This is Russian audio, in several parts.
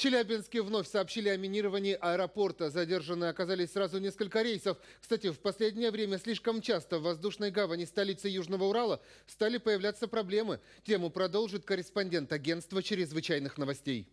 Челябинске вновь сообщили о минировании аэропорта. Задержаны оказались сразу несколько рейсов. Кстати, в последнее время слишком часто в воздушной гавани столицы Южного Урала стали появляться проблемы. Тему продолжит корреспондент агентства чрезвычайных новостей.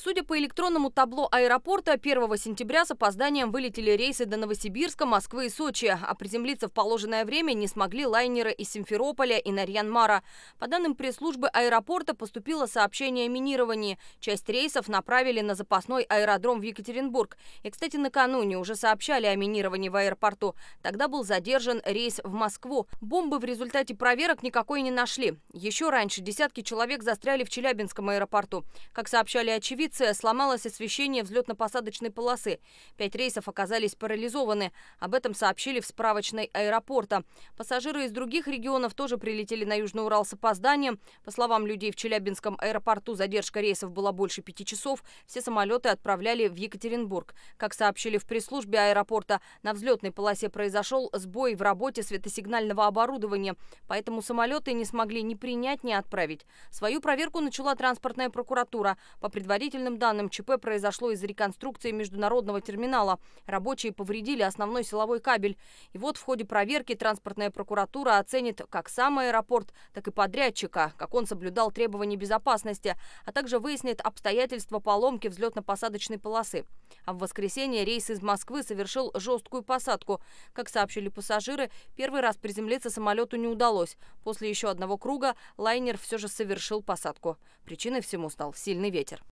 Судя по электронному табло аэропорта, 1 сентября с опозданием вылетели рейсы до Новосибирска, Москвы и Сочи, а приземлиться в положенное время не смогли лайнеры из Симферополя и Нарьянмара. По данным пресс-службы аэропорта поступило сообщение о минировании. Часть рейсов направили на запасной аэродром в Екатеринбург. И, кстати, накануне уже сообщали о минировании в аэропорту. Тогда был задержан рейс в Москву. Бомбы в результате проверок никакой не нашли. Еще раньше десятки человек застряли в Челябинском аэропорту. Как сообщали очевидцы, полиция, сломалось освещение взлетно-посадочной полосы. Пять рейсов оказались парализованы. Об этом сообщили в справочной аэропорта. Пассажиры из других регионов тоже прилетели на Южный Урал с опозданием. По словам людей в Челябинском аэропорту, задержка рейсов была больше пяти часов. Все самолеты отправляли в Екатеринбург. Как сообщили в пресс-службе аэропорта, на взлетной полосе произошел сбой в работе светосигнального оборудования. Поэтому самолеты не смогли ни принять, ни отправить. Свою проверку начала транспортная прокуратура. По предварительному предварительным данным, ЧП произошло из-за реконструкции международного терминала. Рабочие повредили основной силовой кабель. И вот в ходе проверки транспортная прокуратура оценит как сам аэропорт, так и подрядчика, как он соблюдал требования безопасности, а также выяснит обстоятельства поломки взлетно-посадочной полосы. А в воскресенье рейс из Москвы совершил жесткую посадку. Как сообщили пассажиры, первый раз приземлиться самолету не удалось. После еще одного круга лайнер все же совершил посадку. Причиной всему стал сильный ветер.